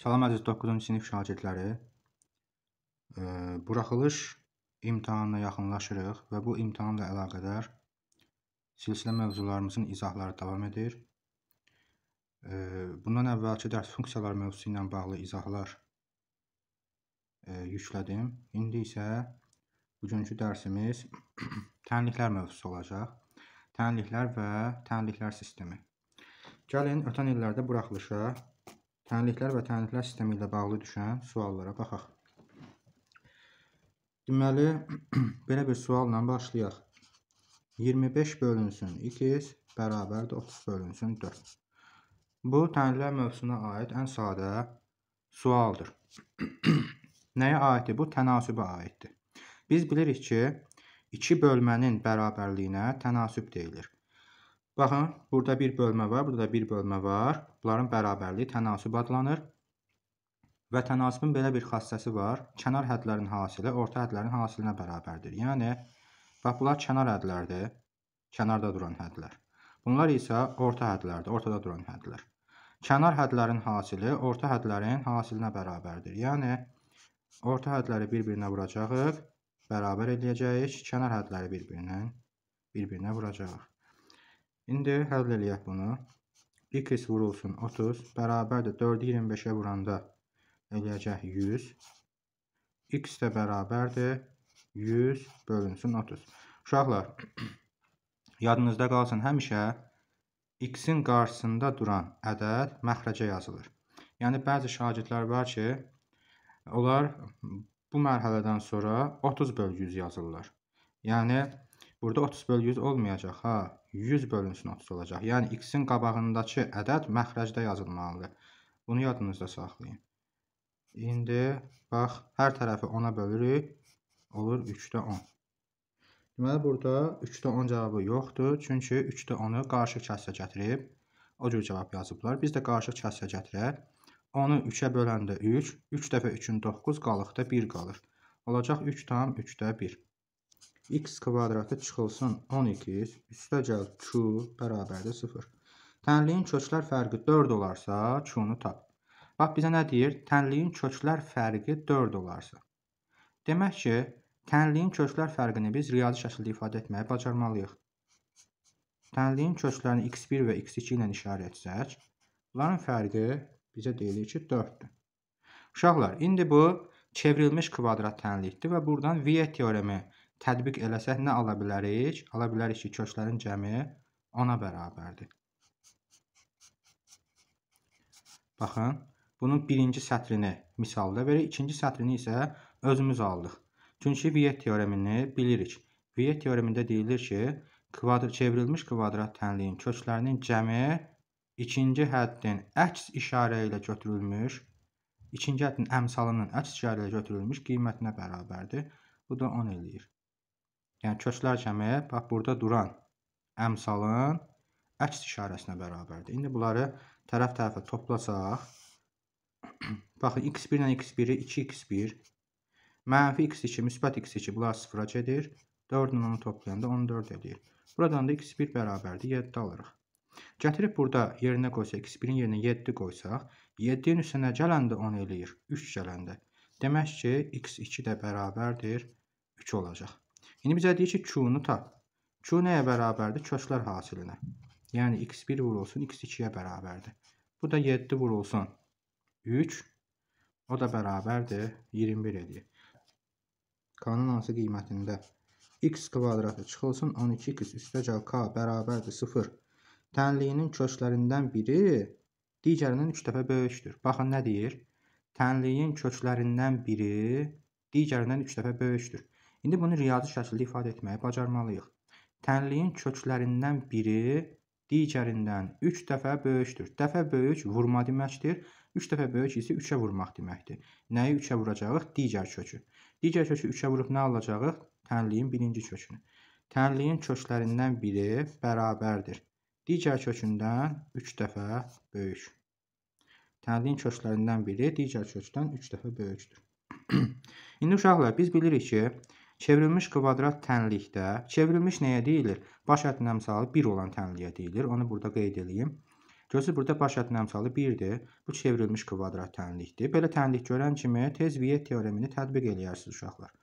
Salam əziz 9-cu sinif şagirdləri. Buraxılış imtahanına yaxınlaşırıq və bu imtahanla əlaqədar silsilə mövzularımızın izahları davam edir. Bundan əvvəlki dərs funksiyalar mövzusu ilə bağlı izahlar e, yüklədim. İndi isə bugünkü dərsimiz tənliklər mövzusu olacaq. Tənliklər və tənliklər sistemi. Gəlin ötən illərdə buraxılışa Tənliklər və tənliklər sistemi ilə bağlı düşən suallara baxaq. Deməli, belə bir sualla başlayaq. 25 bölünsün 2 bərabərdir 30 bölünsün 4. Bu, tənliklər mövzusuna aid ən sadə sualdır. Nəyə aiddir? Bu, tənasübə aiddir. Biz bilirik ki, 2 bölmənin bərabərliyinə tənasüb deyilir. Baxın, burada bir bölmə var, burada bir bölmə var. Bunların bərabərliyi tənasüb adlanır. Və tənasübün belə bir xassəsi var. Kənar hədlərin hasili orta hədlərin hasilinə bərabərdir. Yəni, bax, bunlar kənar hədlərdir. Kənarda duran hədlər. Bunlar isə orta hədlərdir, ortada duran hədlər. Kənar hədlərin hasili orta hədlərin hasilinə bərabərdir. Yəni, orta hədləri bir-birinə vuracağıq, bərabər eləyəcəyik, kənar hədləri bir-birinə bir-birinə vuracağıq. İndi həll eləyək bunu. x vurulsun 30 bərabərdir 4-ü 25-ə vuranda eləyəcək 100. x də bərabərdir 100 bölünsün 30. Uşaqlar, yadınızda qalsın həmişə x-in qarşısında duran ədəd məxrəcə yazılır. Yəni, bəzi şagirdlər var ki, onlar bu mərhələdən sonra 30 bölgü 100 yazırlar. Yəni, burada 30 bölgü 100 olmayacaq, ha. 100 bölünsün 30 olacaq. Yəni x-in qabağındakı ədəd məxrəcdə yazılmalıdır. Bunu yadınızda saxlayın. İndi bax hər tərəfi 10-a bölürük. Olur 3-də 10. Deməli burada 3-də 10 cavabı yoxdur. Çünki 3-də 10-u qarşı kəsə gətirib o cür cavab yazıblar. Biz də qarşı kəsə gətirək. 10-u 3-ə böləndə 3, 3 dəfə 3-ün 9 qalıqda 1 qalır. Olacaq 3 tam 3-də 1 x kvadratı çıxılsın 12 üstə gəl q bərabərdir 0. Tənliyin köklər fərqi 4 olarsa q-nu tap. Bax bizə nə deyir? Tənliyin köklər fərqi 4 olarsa. Demək ki, tənliyin köklər fərqini biz real şəkildə ifadə etməyi bacarmalıyıq. Tənliyin köklərini x1 və x2 ilə işarə etsək, bunların fərqi bizə deyilir ki, 4-dür. Uşaqlar, indi bu çevrilmiş kvadrat tənlikdir və buradan Viet teoremi tətbiq eləsək nə ala bilərik? Ala bilərik ki, köklərin cəmi 10-a bərabərdir. Baxın, bunun birinci sətrini misalda verir, ikinci sətrini isə özümüz aldıq. Çünki Viet teoremini bilirik. Viet teoremində deyilir ki, kvadr çevrilmiş kvadrat tənliyin köklərinin cəmi ikinci həddin əks işarə ilə götürülmüş, ikinci həddin əmsalının əks işarə ilə götürülmüş qiymətinə bərabərdir. Bu da 10 eləyir yəni köklər cəmi, bax burada duran əmsalın əks işarəsinə bərabərdir. İndi bunları tərəf-tərəfə toplasaq, baxın, x1 ilə x1-i 2x1, mənfi x2, müsbət x2, bunlar sıfıra gedir. 4 ilə onu toplayanda 14 edir. Buradan da x1 bərabərdir, 7 alırıq. Gətirib burada yerinə qoysaq, x1-in yerinə 7 qoysaq, 7-nin üstünə gələndə 10 eləyir, 3 gələndə. Demək ki, x2 də bərabərdir, 3 olacaq. İndi bizə deyir ki, Q-nu tap. Q nəyə bərabərdir? Köklər hasilinə. Yəni x1 vurulsun x2-yə bərabərdir. Bu da 7 vurulsun 3. O da bərabərdir 21 edir. K-nın hansı qiymətində x kvadratı çıxılsın 12x üstəcəl k bərabərdir 0. Tənliyinin köklərindən biri digərinin 3 dəfə böyükdür. Baxın nə deyir? Tənliyin köklərindən biri digərindən 3 dəfə böyükdür. İndi bunu riyazi şəkildə ifadə etməyi bacarmalıyıq. Tənliyin köklərindən biri digərindən 3 dəfə böyükdür. Dəfə böyük vurma deməkdir. 3 dəfə böyük isə 3-ə vurmaq deməkdir. Nəyi 3-ə vuracağıq? Digər kökü. Digər kökü 3-ə vurub nə alacağıq? Tənliyin birinci kökünü. Tənliyin köklərindən biri bərabərdir. Digər kökündən 3 dəfə böyük. Tənliyin köklərindən biri digər kökdən 3 dəfə böyükdür. İndi uşaqlar, biz bilirik ki, Çevrilmiş kvadrat tənlikdə çevrilmiş nəyə deyilir? Baş həddin əmsalı 1 olan tənliyə deyilir. Onu burada qeyd edeyim. Görürsüz, burada baş həddin əmsalı 1-dir. Bu çevrilmiş kvadrat tənlikdir. Belə tənlik görən kimi tez Viet teoremini tətbiq eləyərsiniz uşaqlar.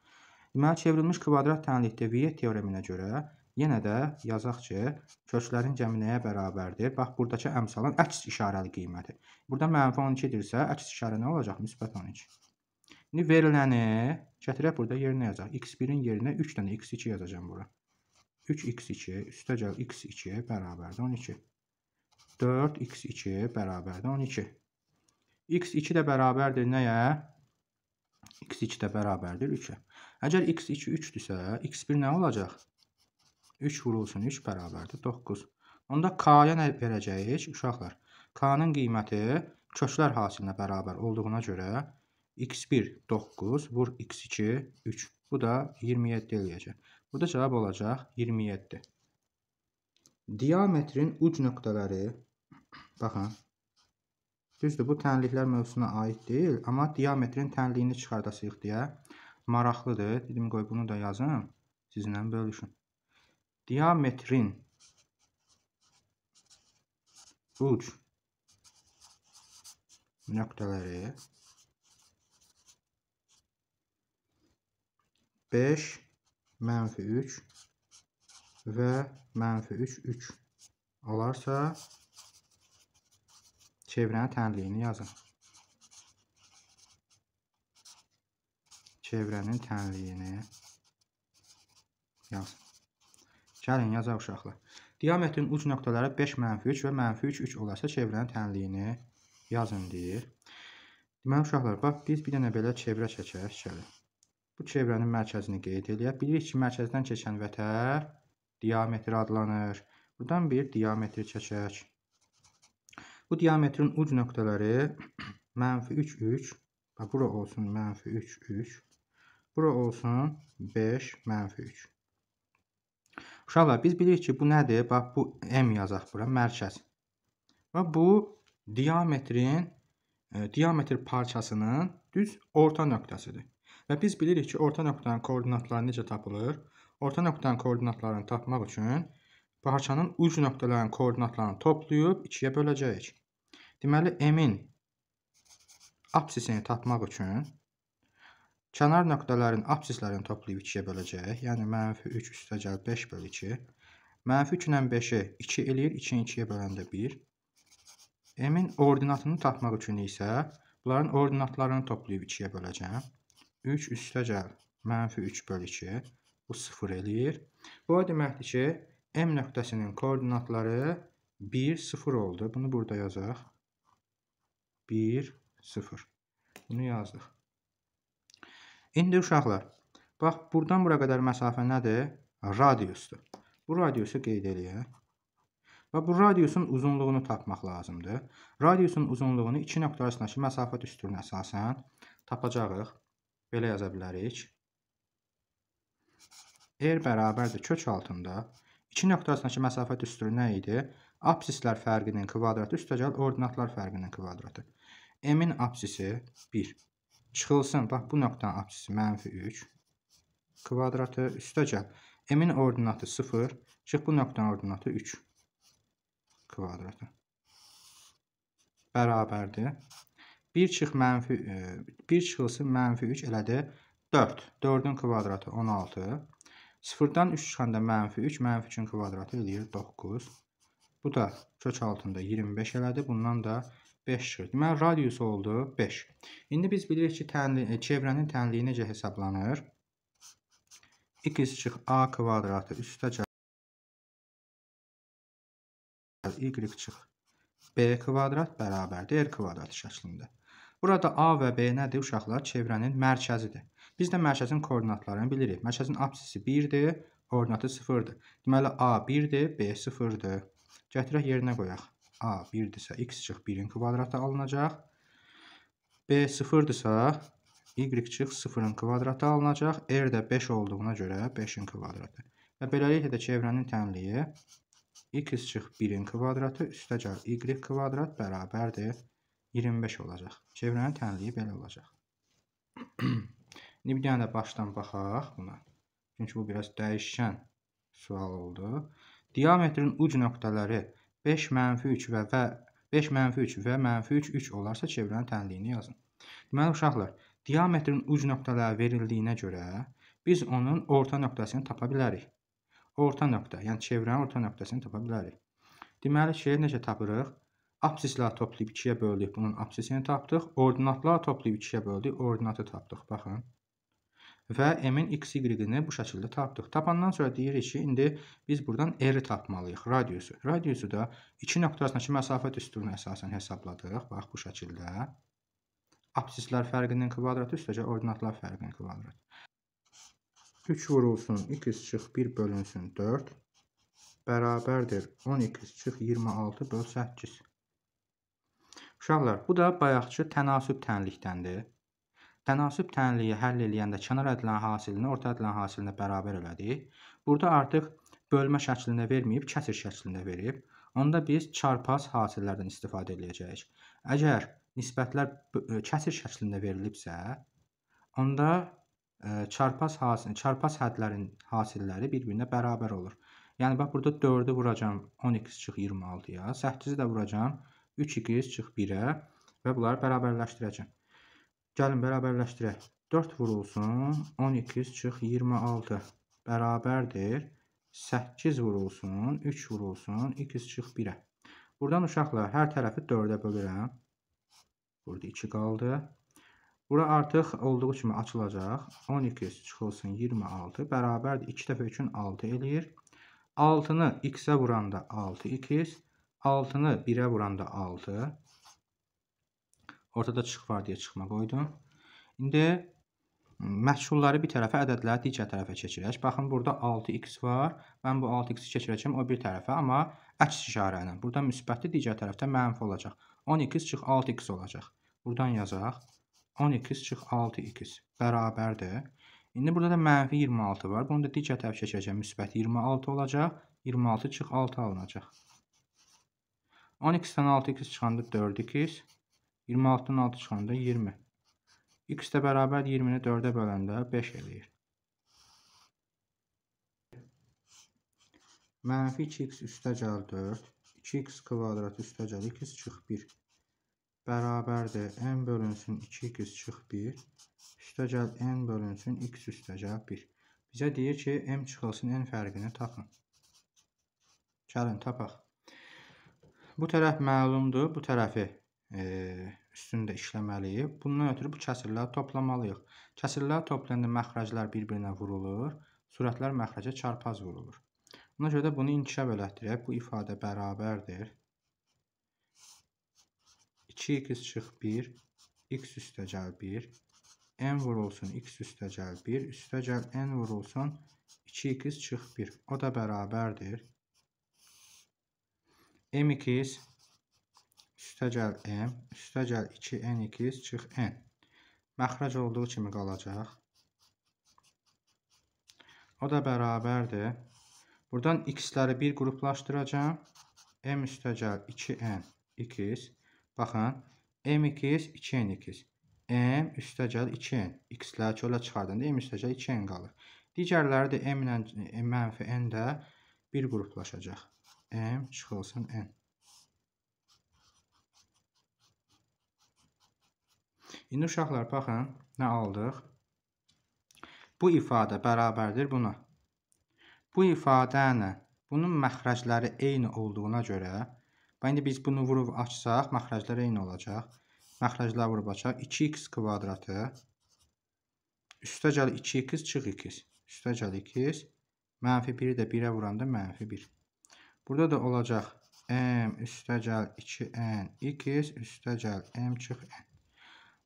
Deməli, çevrilmiş kvadrat tənlikdə Viet teoreminə görə yenə də yazaq ki, köklərin cəmi nəyə bərabərdir? Bax, buradakı əmsalın əks işarəli qiyməti. Burada mənfi 12-dirsə, əks işarə nə olacaq? Müsbət 12. İndi veriləni Kətirə burada yerinə yazacaq. X1-in yerinə 3 dənə X2 yazacağım bura. 3x2 üstəcəl x2 bərabərdə 12. 4x2 bərabərdə 12. x2 də bərabərdir nəyə? x2 də bərabərdir 3-ə. Əgər x2 3-dürsə, x1 nə olacaq? 3 vurulsun 3 bərabərdir 9. Onda k-ya nə verəcəyik? Uşaqlar, k-nın qiyməti köklər hasilinə bərabər olduğuna görə x1 9 vur x2 3. Bu da 27 eləyəcək. Bu da cavab olacaq 27. Diametrin uc nöqtələri baxın. Düzdür, bu tənliklər mövzusuna aid deyil, amma diametrin tənliyini çıxardasıyıq deyə maraqlıdır. Dedim qoy bunu da yazım, sizinlə bölüşüm. Diametrin uc nöqtələri 5, mənfi 3 və mənfi 3, 3 olarsa çevrənin tənliyini yazın. Çevrənin tənliyini yazın. Gəlin, yazaq uşaqlar. Diametrin uc nöqtələri 5, mənfi 3 və mənfi 3, 3 olarsa çevrənin tənliyini yazın deyir. Deməli, uşaqlar, bax, biz bir dənə belə çevrə çəkək, gəlin. Bu çevrənin mərkəzini qeyd eləyək. Bilirik ki, mərkəzdən keçən vətər diametr adlanır. Buradan bir diametr çəkək. Bu diametrin uc nöqtələri mənfi 3, 3. Bura olsun mənfi 3, 3. Bura olsun 5, mənfi 3. Uşaqlar, biz bilirik ki, bu nədir? Bax, bu M yazaq bura, mərkəz. Və bu diametrin, e, diametr parçasının düz orta nöqtəsidir. Və biz bilirik ki, orta nöqtənin koordinatları necə tapılır? Orta nöqtənin koordinatlarını tapmaq üçün parçanın uc nöqtələrinin koordinatlarını toplayıb 2-yə böləcəyik. Deməli, M-in absisini tapmaq üçün kənar nöqtələrin absislərini toplayıb 2-yə böləcəyik. Yəni, mənfi 3 üstəgəl 5 bölü 2. Mənfi 2-lə 5-i 2 eləyir, 2-yə 2 böləndə 1. M-in ordinatını tapmaq üçün isə bunların ordinatlarını toplayıb 2-yə böləcəm. 3 üstə gəl. Mənfi 3 bölü 2. Bu 0 eləyir. Bu deməkdir ki, M nöqtəsinin koordinatları 1, 0 oldu. Bunu burada yazaq. 1, 0. Bunu yazdıq. İndi uşaqlar, bax, buradan bura qədər məsafə nədir? Radiusdur. Bu radiusu qeyd eləyək. Və bu radiusun uzunluğunu tapmaq lazımdır. Radiusun uzunluğunu iki nöqtə arasındakı məsafə düsturuna əsasən tapacağıq belə yaza bilərik. R bərabərdir kök altında. 2 nöqtə arasındakı məsafə düsturu nə idi? Apsislər fərqinin kvadratı üstəgəl ordinatlar fərqinin kvadratı. M-in apsisi 1. Çıxılsın, bax bu nöqtənin apsisi mənfi 3 kvadratı üstəgəl M-in ordinatı 0, çıx bu nöqtənin ordinatı 3 kvadratı bərabərdir. 1 çıx mənfi 1 e, çıxılsın mənfi 3 elədir 4. 4-ün kvadratı 16. 0-dan 3 çıxanda mənfi 3, mənfi 3-ün kvadratı eləyir 9. Bu da kök altında 25 elədi. Bundan da 5 çıxır. Deməli, radius oldu 5. İndi biz bilirik ki, tənli, e, çevrənin tənliyi necə hesablanır? 2 çıx a kvadratı üstə gəlir. y çıx b kvadrat bərabərdir r kvadrat şəklində. Burada A və B nədir uşaqlar? Çevrənin mərkəzidir. Biz də mərkəzin koordinatlarını bilirik. Mərkəzin absisi 1-dir, koordinatı 0-dır. Deməli A 1-dir, B 0-dır. Gətirək yerinə qoyaq. A 1-dirsə x çıx 1-in kvadratı alınacaq. B 0-dirsə y çıx 0-ın kvadratı alınacaq. R də 5 olduğuna görə 5-in kvadratı. Və beləliklə də çevrənin tənliyi x çıx 1-in kvadratı üstə gəl y kvadrat bərabərdir 25 olacaq. Çevrənin tənliyi belə olacaq. İndi bir dənə də başdan baxaq buna. Çünki bu biraz dəyişkən sual oldu. Diametrin uc nöqtələri 5 mənfi 3 və, və 5 mənfi 3 və mənfi 3 3 olarsa çevrənin tənliyini yazın. Deməli, uşaqlar, diametrin uc nöqtələri verildiyinə görə biz onun orta nöqtəsini tapa bilərik. Orta nöqtə, yəni çevrənin orta nöqtəsini tapa bilərik. Deməli, şeyi necə tapırıq? Absisləri toplayıb 2-yə böldük. Bunun absisini tapdıq. Ordinatları toplayıb 2-yə böldük. Ordinatı tapdıq. Baxın. Və m-in x, y-ni bu şəkildə tapdıq. Tapandan sonra deyirik ki, indi biz buradan r-i tapmalıyıq. Radiusu. Radiusu da 2 nöqtə arasındakı məsafə düsturuna əsasən hesabladıq. Bax bu şəkildə. Absislər fərqinin kvadratı üstəcə ordinatlar fərqinin kvadratı. 3 vurulsun, 2 çıx 1 bölünsün 4 bərabərdir 12 çıx 26 böl 8. Uşaqlar, bu da bayaqçı tənasüb tənlikdəndir. Tənasüb tənliyi həll eləyəndə kənar ədlən hasilini orta ədlən hasilinə bərabər elədik. Burada artıq bölmə şəklində verməyib, kəsir şəklində verib. Onda biz çarpaz hasillərdən istifadə edəcəyik. Əgər nisbətlər e, kəsir şəklində verilibsə, onda e, çarpaz hasil, çarpaz hədlərin hasilləri bir-birinə bərabər olur. Yəni bax burada 4-ü vuracam 12 çıxır 26-ya, 8-i də vuracam 26 3x çıx 1-ə və bunları bərabərləşdirəcəm. Gəlin bərabərləşdirək. 4 vurulsun 12x çıx 26 bərabərdir. 8 vurulsun 3 vurulsun x çıx 1-ə. Buradan uşaqlar hər tərəfi 4-ə bölürəm. Burada 2 qaldı. Bura artıq olduğu kimi açılacaq. 12 çıxılsın 26 bərabərdir. 2 dəfə 3-ün 6 eləyir. 6-nı x-ə vuranda 6x, 6-nı 1-ə vuranda 6. Ortada çıx var deyə çıxma qoydum. İndi məhsulları bir tərəfə, ədədləri digər tərəfə keçirək. Baxın, burada 6x var. Mən bu 6x-i keçirəcəm o bir tərəfə, amma əks işarə ilə. Burada müsbətli, digər tərəfdə mənfi olacaq. 12x çıx 6x olacaq. Buradan yazaq. 12x çıx 6x bərabərdir. İndi burada da mənfi 26 var. Bunu da digər tərəf keçirəcəm. Müsbət 26 olacaq. 26 çıx 6 alınacaq. 12-dən 6x çıxanda 4x, 26-dan 6 çıxanda 20. x də bərabər 20-ni 4-ə böləndə 5 eləyir. Mənfi 2x üstəcəl 4, 2x kvadrat üstəcəl 2x çıx 1. Bərabərdir n bölünsün 2x çıx 1, üstəcəl n bölünsün x üstəcəl 1. Bizə deyir ki, m çıxılsın n fərqini tapın. Gəlin, tapaq. Bu tərəf məlumdur. Bu tərəfi e, üstündə işləməliyik. Bundan ötürü bu kəsirləri toplamalıyıq. Kəsirlər toplayanda məxrəclər bir-birinə vurulur. Sürətlər məxrəcə çarpaz vurulur. Buna görə də bunu inkişaf elətdirək. Bu ifadə bərabərdir. 2x çıx 1, x üstə gəl 1, n vurulsun x üstə gəl 1, üstə gəl n vurulsun 2x çıx 1. O da bərabərdir M2x üstəgəl M, üstəgəl 2N2 çıx N. Məxrəc olduğu kimi qalacaq. O da bərabərdir. Buradan x-ləri bir qruplaşdıracağam. M üstəgəl 2N2. Baxın, M2 2N2. M üstəgəl 2N. X-ləri çölə çıxardanda M üstəgəl 2N qalır. Digərləri də M ilə M mənfi N də bir qruplaşacaq. M çıxılsın N. İndi uşaqlar, baxın, nə aldıq? Bu ifadə bərabərdir buna. Bu ifadənə bunun məxrəcləri eyni olduğuna görə, bax indi biz bunu vurub açsaq, məxrəclər eyni olacaq. Məxrəclər vurub açaq, 2x kvadratı üstə gəl 2x çıx 2x. Üstə gəl 2x. Mənfi 1-i də 1-ə vuranda mənfi 1. Burada da olacaq m üstəgəl 2n x üstəgəl m çıx n.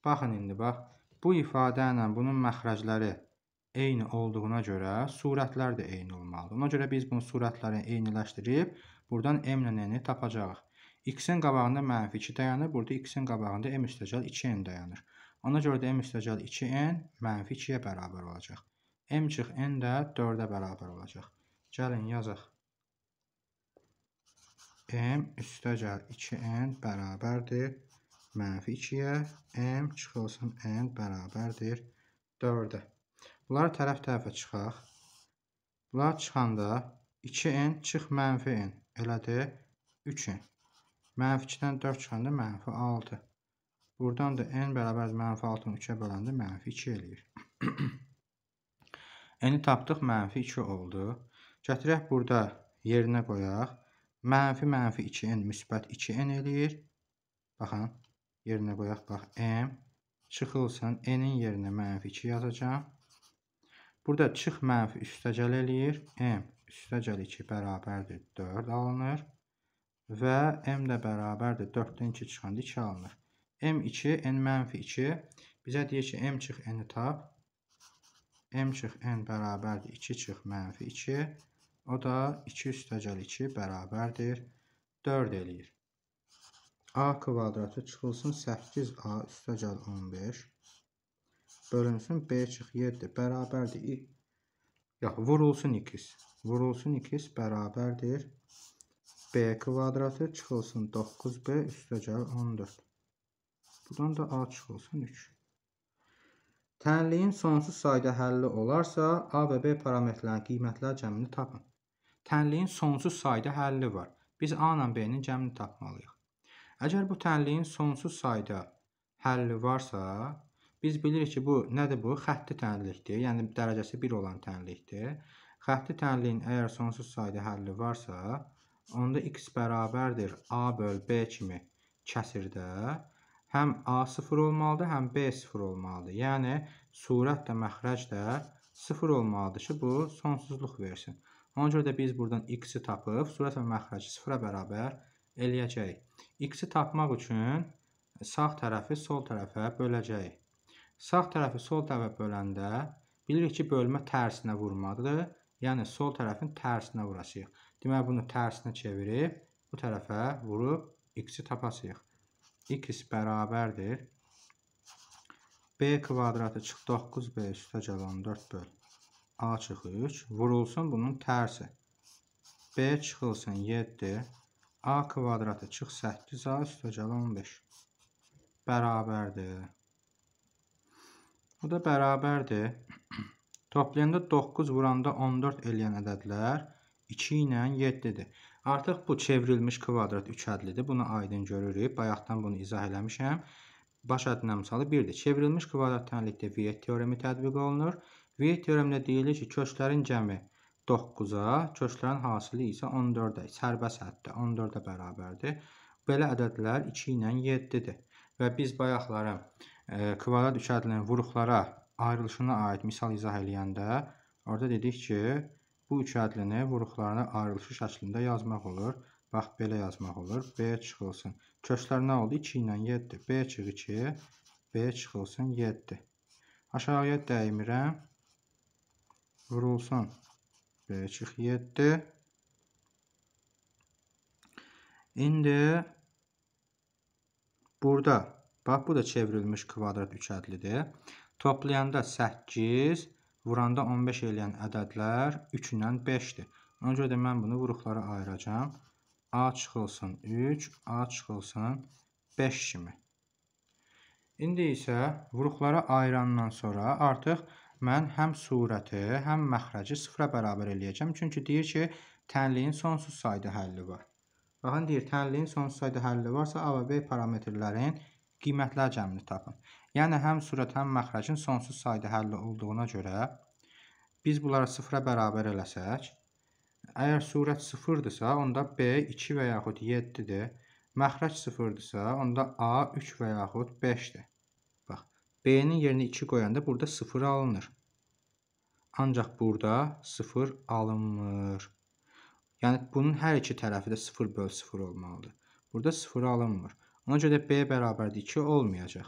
Baxın indi bax. Bu ifadə ilə bunun məxrəcləri eyni olduğuna görə surətlər də eyni olmalıdır. Ona görə biz bunu surətləri eyniləşdirib buradan m ilə n-i tapacağıq. x-in qabağında mənfi 2 dayanır. Burada x-in qabağında m üstəgəl 2n dayanır. Ona görə də m üstəgəl 2n mənfi 2-yə bərabər olacaq. m çıx n də 4-ə bərabər olacaq. Gəlin yazaq m üstəgəl 2n bərabərdir mənfi 2-yə, m çıxılsın n bərabərdir 4-ə. Bunları tərəf-tərəfə çıxaq. Bunlar çıxanda 2n çıx mənfi n, elədir 3n. Mənfi 2-dən 4 çıxanda mənfi 6. Buradan da n bərabərdir mənfi 6-nı 3-ə böləndə mənfi 2 eləyir. N-i tapdıq, mənfi 2 oldu. Gətirək burada yerinə qoyaq. Mənfi mənfi 2n müsbət 2n eləyir. Baxın, yerinə qoyaq, bax, m. Çıxılsın, n-in yerinə mənfi 2 yazacam. Burada çıx mənfi üstəgəl eləyir. m üstəgəl 2 bərabərdir 4 alınır. Və m də bərabərdir 4-dən 2 çıxanda 2 alınır. m2, n mənfi 2. Bizə deyir ki, m çıx n-i tap. m çıx n bərabərdir 2 çıx mənfi 2. O da 2 üstəgəl 2 bərabərdir. 4 eləyir. A kvadratı çıxılsın 8A üstəgəl 15 bölünsün B çıx 7 bərabərdir. Yox, vurulsun 2. Vurulsun 2 bərabərdir. B kvadratı çıxılsın 9B üstəgəl 14. Buradan da A çıxılsın 3. Tənliyin sonsuz sayda həlli olarsa, A və B parametrlərin qiymətlər cəmini tapın. Tənliyin sonsuz sayda həlli var. Biz A ilə B-nin cəmini tapmalıyıq. Əgər bu tənliyin sonsuz sayda həlli varsa, biz bilirik ki, bu nədir bu? Xətti tənlikdir. Yəni dərəcəsi 1 olan tənlikdir. Xətti tənliyin əgər sonsuz sayda həlli varsa, onda x bərabərdir a böl b kimi kəsirdə həm a 0 olmalıdır, həm b 0 olmalıdır. Yəni surət də məxrəc də 0 olmalıdır ki, bu sonsuzluq versin. Ona görə də biz buradan x-i tapıb sürət və məxrəci sıfıra bərabər eləyəcəyik. x-i tapmaq üçün sağ tərəfi sol tərəfə böləcəyik. Sağ tərəfi sol tərəfə böləndə bilirik ki, bölmə tərsinə vurmadır. Yəni sol tərəfin tərsinə vuracağıq. Deməli bunu tərsinə çevirib bu tərəfə vurub x-i tapacağıq. x bərabərdir b kvadratı çıx 9b üstə gələn 4 böl A çıxış, vurulsun bunun tərsi. B çıxılsın 7, A kvadratı çıx 8, A üstəgəl 15. Bərabərdir. Bu da bərabərdir. Toplayanda 9 vuranda 14 eləyən ədədlər 2 ilə 7-dir. Artıq bu çevrilmiş kvadrat 3 ədlidir. Bunu aydın görürük. Bayaqdan bunu izah eləmişəm. Baş ədlinin əmsalı 1-dir. Çevrilmiş kvadrat tənlikdə Viet teoremi tətbiq olunur. V teoremində deyilir ki, köklərin cəmi 9-a, köklərin hasili isə 14-ə, sərbəst həddə 14-ə bərabərdir. Belə ədədlər 2 ilə 7-dir. Və biz bayaqları e, kvadrat üçədlinin vuruqlara ayrılışına aid misal izah eləyəndə orada dedik ki, bu üçədlini vuruqlarına ayrılışı şəklində yazmaq olur. Bax, belə yazmaq olur. B çıxılsın. Köklər nə oldu? 2 ilə 7. B çıx 2, B çıxılsın 7. Aşağıya dəymirəm vurulsun. Belə çıx 7. İndi burada, bax bu da çevrilmiş kvadrat üçədlidir. Toplayanda 8, vuranda 15 eləyən ədədlər 3 ilə 5-dir. Ona görə də mən bunu vuruqlara ayıracam. A çıxılsın 3, A çıxılsın 5 kimi. İndi isə vuruqlara ayırandan sonra artıq mən həm surəti, həm məxrəci sıfıra bərabər eləyəcəm. Çünki deyir ki, tənliyin sonsuz sayda həlli var. Baxın, deyir, tənliyin sonsuz sayda həlli varsa, A və B parametrlərin qiymətlər cəmini tapın. Yəni, həm sürət, həm məxrəcin sonsuz sayda həlli olduğuna görə biz bunları sıfıra bərabər eləsək, əgər sürət sıfırdırsa, onda B 2 və yaxud 7-dir. Məxrəc sıfırdırsa, onda A 3 və yaxud 5-dir. B'nin yerine 2 koyanda burada 0 alınır. Ancaq burada 0 alınmır. Yəni bunun hər iki tərəfi də 0 böl 0 olmalıdır. Burada 0 alınmır. Ona görə B bərabərdir 2 olmayacaq.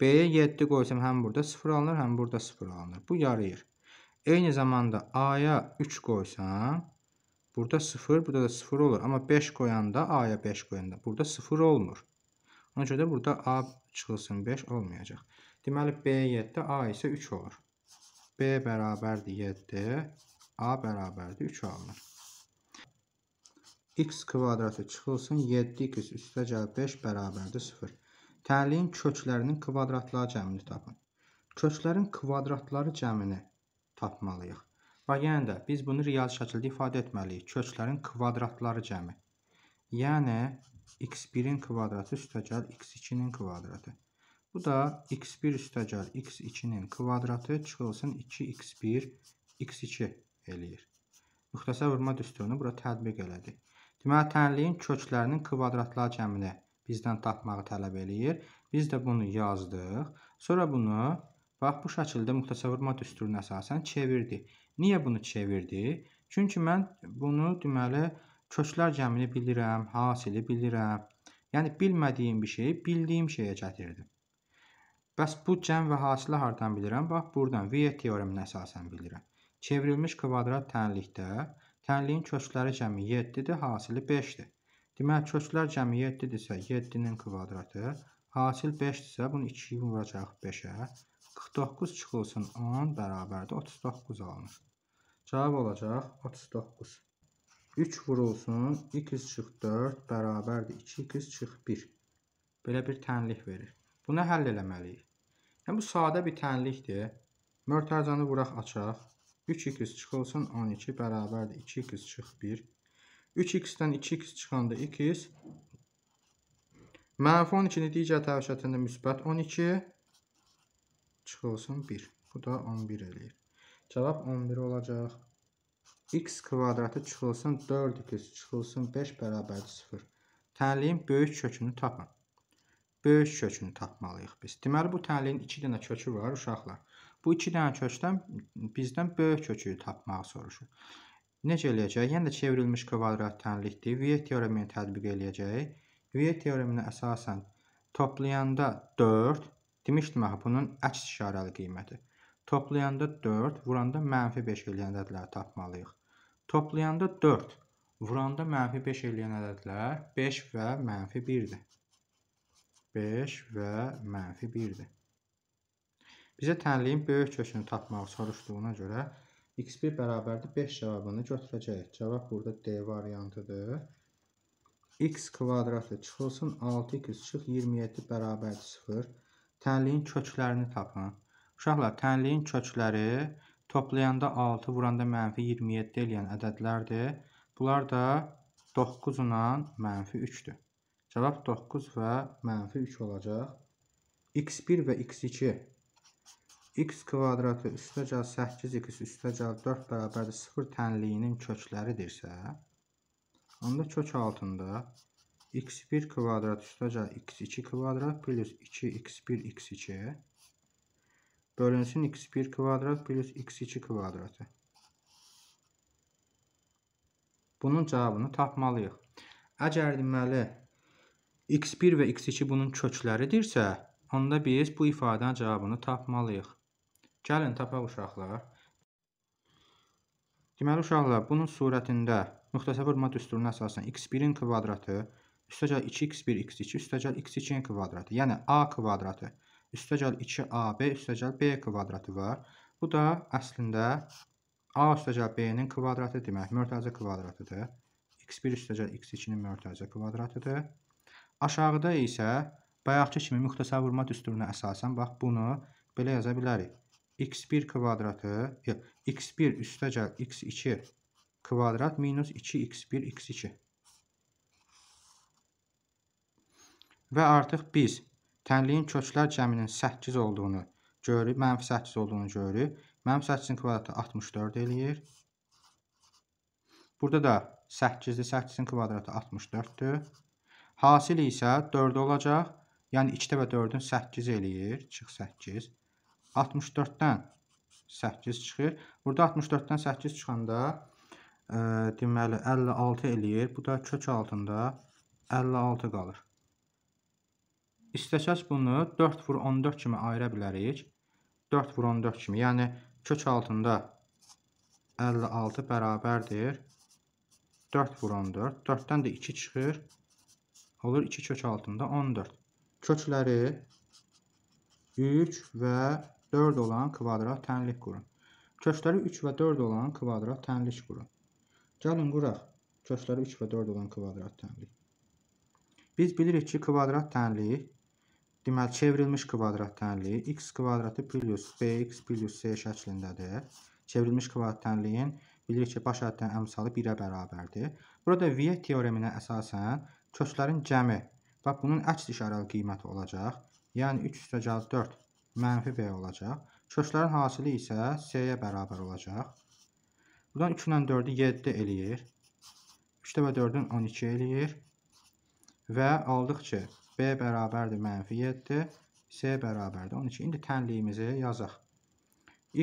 B-yə 7 qoysam həm burada 0 alınır, həm burada 0 alınır. Bu yarayır. Eyni zamanda A-ya 3 qoysam, burada 0, burada da 0 olur. Amma 5 qoyanda, A-ya 5 qoyanda burada 0 olmur. Ona görə də burada A çıxılsın 5 olmayacaq. Deməli B 7, A isə 3 olur. B bərabərdir 7, A bərabərdir 3 alınır. X kvadratı çıxılsın, 7x üstə gəl 5 bərabərdir 0. Təliyin köklərinin kvadratları cəmini tapın. Köklərin kvadratları cəmini tapmalıyıq. Və yəni də biz bunu real şəkildə ifadə etməliyik. Köklərin kvadratları cəmi. Yəni, x1-in kvadratı üstəgəl x2-nin kvadratı. Bu da x1 üstəgəl x2-nin kvadratı çıxılsın 2x1 x2 eləyir. Müxtəsər vurma düsturunu bura tətbiq elədik. Deməli, tənliyin köklərinin kvadratlar cəmini bizdən tapmağı tələb eləyir. Biz də bunu yazdıq. Sonra bunu, bax, bu şəkildə müxtəsər vurma düsturuna əsasən çevirdik. Niyə bunu çevirdik? Çünki mən bunu, deməli, köklər cəmini bilirəm, hasili bilirəm. Yəni, bilmədiyim bir şeyi bildiyim şeyə gətirdim. Bəs bu cəm və hasilə hardan bilirəm? Bax, buradan Viye teoreminə əsasən bilirəm. Çevrilmiş kvadrat tənlikdə tənliyin kökləri cəmi 7-dir, hasili 5-dir. Deməli, köklər cəmi 7-dirsə, 7-nin kvadratı, hasil 5-dirsə, bunu 2-yi vuracaq 5-ə. 49 çıxılsın 10 bərabərdir, 39 alınır. Cavab olacaq 39. 3 vurulsun, 2 çıx 4 bərabərdir, 2 2 çıx 1. Belə bir tənlik verir. Bunu həll eləməliyik. Yəni, bu sadə bir tənlikdir. Mörtərcəni vuraq, açaq. 3x çıxılsın 12 bərabərdir 2x çıx 1. 3x-dən 2x çıxanda 2x. Mənfi 12-ni digər tərşətində müsbət 12 çıxılsın 1. Bu da 11 eləyir. Cavab 11 olacaq. x kvadratı çıxılsın 4x çıxılsın 5 bərabərdir 0. Tənliyin böyük kökünü tapın böyük kökünü tapmalıyıq biz. Deməli, bu təliyin 2 dənə kökü var uşaqlar. Bu 2 dənə kökdən bizdən böyük kökü tapmağı soruşur. Necə eləyəcək? Yəni də çevrilmiş kvadrat tənlikdir. Vier teoremini tətbiq eləyəcək. Vier teoremini əsasən toplayanda 4, demişdim axı bunun əks işarəli qiyməti. Toplayanda 4, vuranda mənfi 5 eləyən ədədləri tapmalıyıq. Toplayanda 4, vuranda mənfi 5 eləyən ədədlər 5 və mənfi 1-dir. 5 və mənfi 1-dir. Bizə tənliyin böyük kökünü tapmaq soruşduğuna görə x1 bərabərdir 5 cavabını götürəcəyik. Cavab burada D variantıdır. x kvadratı çıxılsın 6x çıx 27 bərabərdir 0. Tənliyin köklərini tapın. Uşaqlar tənliyin kökləri toplayanda 6 vuranda mənfi 27 eləyən ədədlərdir. Bunlar da 9 ilə mənfi 3-dür. Cavab 9 və mənfi 3 olacaq. x1 və x2 x kvadratı üstəcal 8x üstəcal 4 bərabərdir 0 tənliyinin kökləridirsə, onda kök altında x1 kvadrat üstəcal x2 kvadrat plus 2x1 x2 bölünsün x1 kvadrat plus x2 kvadratı. Bunun cavabını tapmalıyıq. Əgər deməli x1 və x2 bunun kökləridirsə, onda biz bu ifadənin cavabını tapmalıyıq. Gəlin tapaq uşaqlar. Deməli uşaqlar, bunun surətində müxtəsər vurma düsturuna əsasən x1-in kvadratı üstəgəl 2x1 x2 üstəgəl x2-nin kvadratı, yəni a kvadratı üstəgəl 2ab üstəgəl b kvadratı var. Bu da əslində a üstəgəl b-nin kvadratı demək, mörtəzə kvadratıdır. x1 üstəgəl x2-nin mörtəzə kvadratıdır. Aşağıda isə bayaqçı kimi müxtəsər vurma düsturuna əsasən bax bunu belə yaza bilərik. x1 kvadratı, x1 üstəcəl x2 kvadrat minus 2x1 x2. Və artıq biz tənliyin köklər cəminin 8 olduğunu görürük, mənfi 8 olduğunu görürük. Mənfi 8-in kvadratı 64 eləyir. Burada da 8-dir, 8-in kvadratı 64-dür. Hasil isə 4 olacaq. Yəni 2 dəfə 4-ün 8 eləyir. Çıx 8. 64-dən 8 çıxır. Burada 64-dən 8 çıxanda e, deməli 56 eləyir. Bu da kök altında 56 qalır. İstəsəz bunu 4 vur 14 kimi ayıra bilərik. 4 vur 14 kimi. Yəni kök altında 56 bərabərdir. 4 vur 14. 4-dən də 2 çıxır. Olur 2 kök altında 14. Kökləri 3 və 4 olan kvadrat tənlik qurun. Kökləri 3 və 4 olan kvadrat tənlik qurun. Gəlin quraq. Kökləri 3 və 4 olan kvadrat tənlik. Biz bilirik ki, kvadrat tənlik Deməli, çevrilmiş kvadrat tənliyi x kvadratı plus bx plus c şəklindədir. Çevrilmiş kvadrat tənliyin bilirik ki, baş həddən əmsalı 1-ə bərabərdir. Burada Viet teoreminə əsasən köklərin cəmi və bunun əks işarəli qiyməti olacaq. Yəni 3 üstəgəl 4 mənfi b olacaq. Köklərin hasili isə c-yə bərabər olacaq. Buradan 2 ilə 4-ü 7 eləyir. 3 dəvə 4-ün 12 eləyir. Və aldıq ki, b bərabərdir mənfi 7, c bərabərdir 12. İndi tənliyimizi yazaq.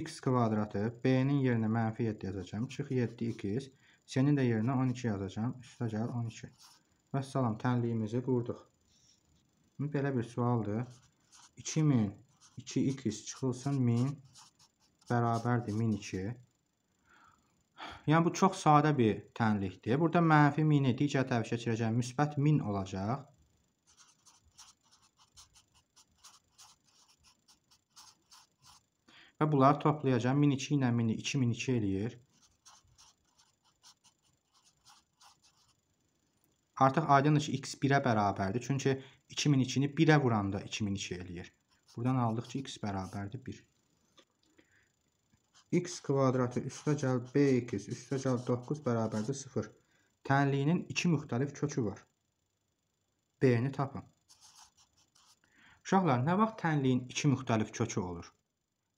x kvadratı b-nin yerinə mənfi 7 yazacağım. Çıx 7 2-iz. C-nin də yerinə 12 yazacağım. Üstə gəl 12. Vəssalam, tənliyimizi qurduq. Belə bir sualdır. 2000 2x çıxılsın 1000 bərabərdir 1002. Yəni bu çox sadə bir tənlikdir. Burada mənfi 1000-i digər tərəfə keçirəcəm, müsbət 1000 olacaq. Və bunları toplayacam. 1002 ilə 1000-i 2002 eləyir. Artıq aydındır ki, x 1-ə bərabərdir. Çünki 2002-ni 1-ə vuranda 2002 eləyir. Buradan aldıq ki, x bərabərdir 1. x kvadratı üstə gəl b2 üstə gəl 9 bərabərdir 0. Tənliyinin iki müxtəlif kökü var. B-ni tapın. Uşaqlar, nə vaxt tənliyin iki müxtəlif kökü olur?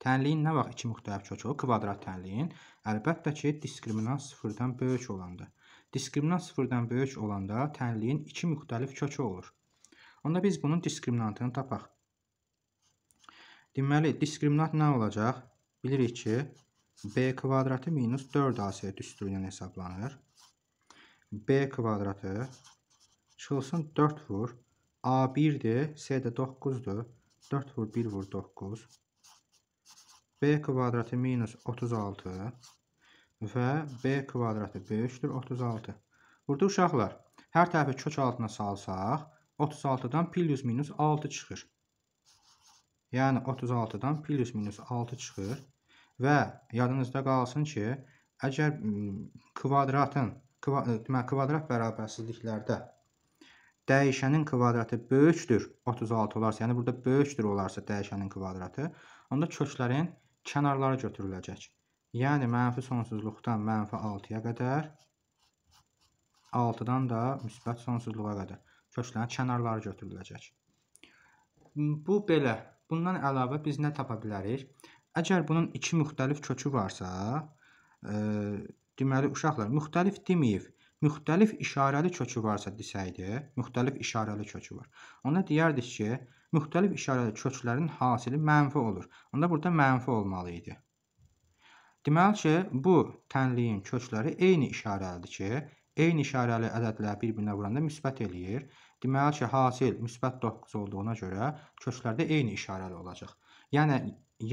Tənliyin nə vaxt iki müxtəlif kökü olur? Kvadrat tənliyin. Əlbəttə ki, diskriminant sıfırdan böyük olanda. Diskriminant sıfırdan böyük olanda tənliyin iki müxtəlif kökü olur. Onda biz bunun diskriminantını tapaq. Deməli, diskriminant nə olacaq? Bilirik ki, b kvadratı minus 4ac düsturu ilə hesablanır. b kvadratı çıxılsın 4 vur. a 1-dir, c də 9-dur. 4 vur 1 vur 9. b kvadratı minus 36 və b kvadratı böyükdür 36. Burada uşaqlar, hər tərəfi kök altına salsaq, 36-dan plus minus 6 çıxır. Yəni 36-dan plus minus 6 çıxır və yadınızda qalsın ki, əgər kvadratın kva, deməli kvadrat bərabərsizliklərdə dəyişənin kvadratı böyükdür 36 olarsa, yəni burada böyükdür olarsa dəyişənin kvadratı, onda köklərin kənarları götürüləcək. Yəni mənfi sonsuzluqdan mənfi 6-ya qədər, 6-dan da müsbət sonsuzluğa qədər köklərin kənarları götürüləcək. Bu belə. Bundan əlavə biz nə tapa bilərik? Əgər bunun iki müxtəlif kökü varsa, e, deməli uşaqlar müxtəlif deməyib, müxtəlif işarəli kökü varsa desəydi, müxtəlif işarəli kökü var. Onda deyərdik ki, müxtəlif işarəli köklərin hasili mənfi olur. Onda burada mənfi olmalı idi. Deməli ki, bu tənliyin kökləri eyni işarəlidir ki, eyni işarəli ədədlər bir-birinə vuranda müsbət eləyir. Deməli ki, hasil müsbət 9 olduğuna görə köklərdə eyni işarəli olacaq. Yəni,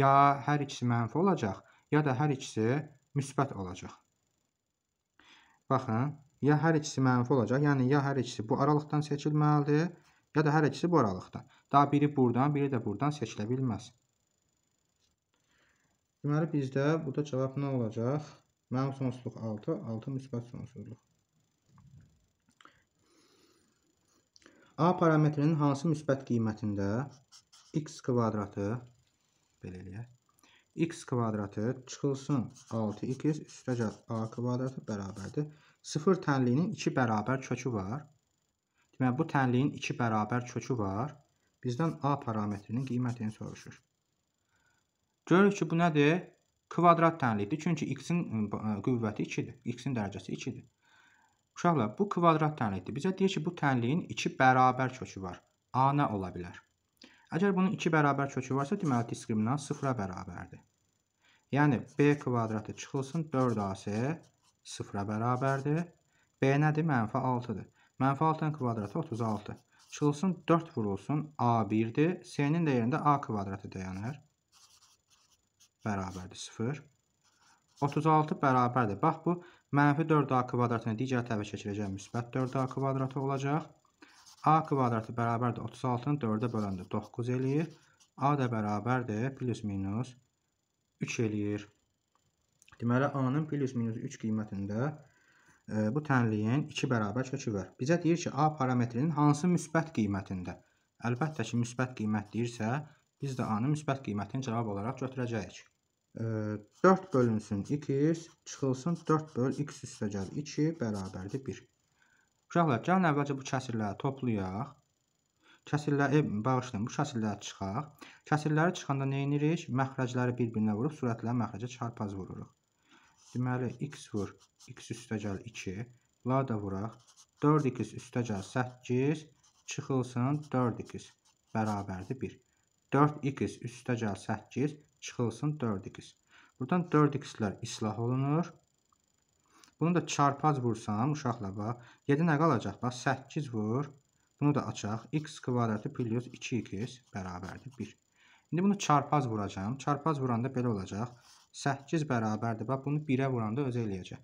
ya hər ikisi mənfi olacaq, ya da hər ikisi müsbət olacaq. Baxın, ya hər ikisi mənfi olacaq, yəni ya hər ikisi bu aralıqdan seçilməlidir, ya da hər ikisi bu aralıqdan. Daha biri buradan, biri də buradan seçilə bilməz. Deməli bizdə burada cavab nə olacaq? Mənim sonsuzluq 6, 6 müsbət sonsuzluq. A parametrinin hansı müsbət qiymətində x kvadratı belə eləyək. x kvadratı çıxılsın 6x üstəcəl a kvadratı bərabərdir. 0 tənliyinin 2 bərabər kökü var. Deməli bu tənliyin 2 bərabər kökü var. Bizdən a parametrinin qiymətini soruşur. Görürük ki, bu nədir? Kvadrat tənlikdir. Çünki x-in qüvvəti 2-dir. X-in dərəcəsi 2-dir. Uşaqlar, bu kvadrat tənlikdir. Bizə deyir ki, bu tənliyin 2 bərabər kökü var. A nə ola bilər? Əgər bunun 2 bərabər kökü varsa, deməli diskriminant 0-a bərabərdir. Yəni B kvadratı çıxılsın 4AC 0-a bərabərdir. B nədir? Mənfi 6-dır. Mənfi 6-ın kvadratı 36. Çıxılsın 4 vurulsun A1-dir. C-nin də yerində A kvadratı dayanır bərabərdir 0. 36 bərabərdir. Bax bu mənfi 4a kvadratını digər tərəfə çəkiləcək müsbət 4a kvadratı olacaq. a kvadratı bərabərdir 36-nı 4-ə böləndə 9 eləyir. a da bərabərdir plus minus 3 eləyir. Deməli a-nın plus minus 3 qiymətində e, bu tənliyin 2 bərabər kökü var. Bizə deyir ki, a parametrinin hansı müsbət qiymətində? Əlbəttə ki, müsbət qiymət deyirsə, biz də a-nın müsbət qiymətini cavab olaraq götürəcəyik. 4 bölünsün 2x, çıxılsın 4 böl x üstəgəl 2 bərabərdir 1. Uşaqlar, gəlin əvvəlcə bu kəsirləri toplayaq. Kəsirləri, e, bağışlayın, bu kəsirləri çıxaq. Kəsirləri çıxanda nə edirik? Məxrəcləri bir-birinə vurub, sürətlə məxrəcə çarpaz vururuq. Deməli, x vur, x üstəgəl 2, la da vuraq. 4x üstəgəl 8, çıxılsın 4x bərabərdir 1. 4x üstəgəl 8, çıxılsın 4x. Buradan 4x-lər islah olunur. Bunu da çarpac vursam uşaqlar bax. 7 nə qalacaq? Bax 8 vur. Bunu da açaq. x kvadratı plus 2x bərabərdir 1. İndi bunu çarpaz vuracağam. Çarpaz vuranda belə olacaq. 8 bərabərdir. Bax bunu 1-ə vuranda özə eləyəcək.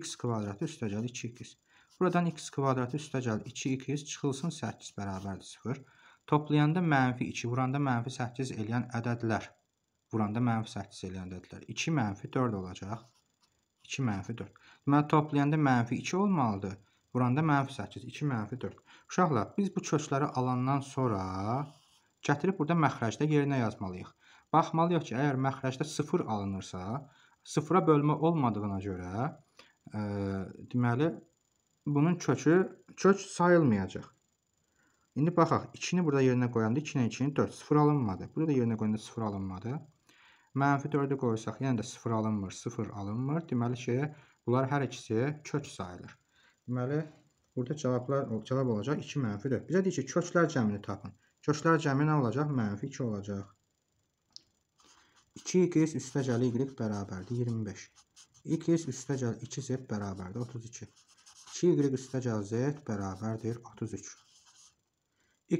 x kvadratı üstə gəl 2x. Buradan x kvadratı üstə gəl 2x çıxılsın 8 bərabərdir 0. Toplayanda mənfi 2 vuranda mənfi 8 eləyən ədədlər Vuranda mənfi 8 eləyəndədirlər. 2 mənfi 4 olacaq. 2 mənfi 4. Deməli, toplayanda mənfi 2 olmalıdır. Vuranda mənfi 8, 2 mənfi 4. Uşaqlar, biz bu kökləri alandan sonra gətirib burada məxrəcdə yerinə yazmalıyıq. Baxmalıyıq ki, əgər məxrəcdə 0 alınırsa, 0-a bölmə olmadığına görə, ə, e, deməli, bunun kökü kök sayılmayacaq. İndi baxaq, 2-ni burada yerinə qoyanda 2-nin 2-ni 4, 0 alınmadı. Burada da yerinə qoyanda 0 alınmadı. Mənfi 4-ü qoysaq, yenə yəni də 0 alınmır, 0 alınmır. Deməli ki, bunlar hər ikisi kök sayılır. Deməli, burada cavablar, cavab olacaq 2 mənfi 4. Bizə deyir ki, köklər cəmini tapın. Köklər cəmi nə olacaq? Mənfi 2 olacaq. 2x üstə gəl y bərabərdir 25. x üstə gəl 2z bərabərdir 32. 2y üstə gəl z bərabərdir 33.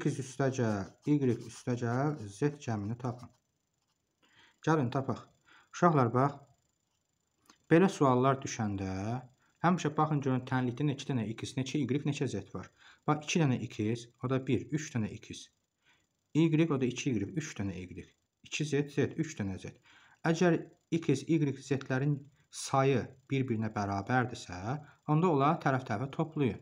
x üstə gəl, y üstə gəl, z cəmini tapın. Gəlin tapaq. Uşaqlar bax. Belə suallar düşəndə həmişə baxın görün tənlikdə neçə dənə x, neçə y, neçə z var. Bax 2 dənə x, o da 1, 3 dənə x. Y o da 2y, 3 dənə y. 2z, z, 3 dənə z. Əgər x, y, z-lərin sayı bir-birinə bərabərdirsə, onda onları tərəf-tərəfə toplayın.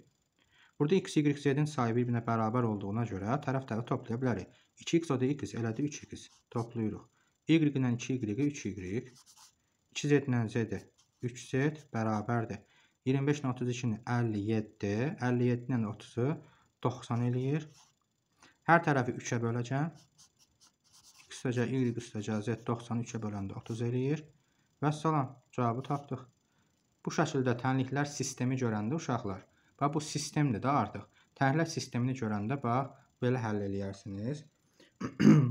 Burada x, y, z-in sayı bir-birinə bərabər olduğuna görə tərəf-tərəfə toplaya bilərik. 2x o da 2x, elədir 3x. Toplayırıq. Y-dən 2Y-ə 3Y. 2Z-dən Z-ə 3Z bərabərdir. 25-lə 32-ni 57, 57-lə 30-u 90 eləyir. Hər tərəfi 3-ə böləcəm. X üstəcə Y üstəcə Z 93-ə böləndə 30 eləyir. Və salam, cavabı tapdıq. Bu şəkildə tənliklər sistemi görəndə uşaqlar, bax bu sistemdir də artıq. Tənliklər sistemini görəndə bax belə həll eləyirsiniz.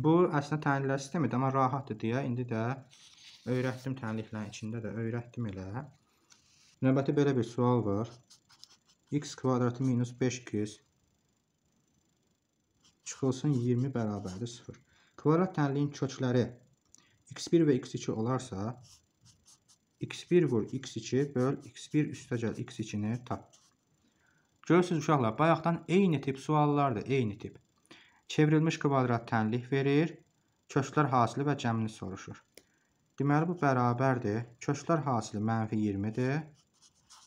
Bu əslində tənliklər sistemidir, amma rahatdır deyə indi də öyrətdim tənliklərin içində də öyrətdim elə. Növbəti belə bir sual var. x kvadratı minus 5x çıxılsın 20 bərabərdir 0. Kvadrat tənliyin kökləri x1 və x2 olarsa, x1 vur x2 böl x1 üstəgəl x2-ni tap. Görürsünüz uşaqlar, bayaqdan eyni tip suallardır, eyni tip. Çevrilmiş kvadrat tənlik verir. Köklər hasili və cəmini soruşur. Deməli, bu bərabərdir. Köklər hasili mənfi 20-dir.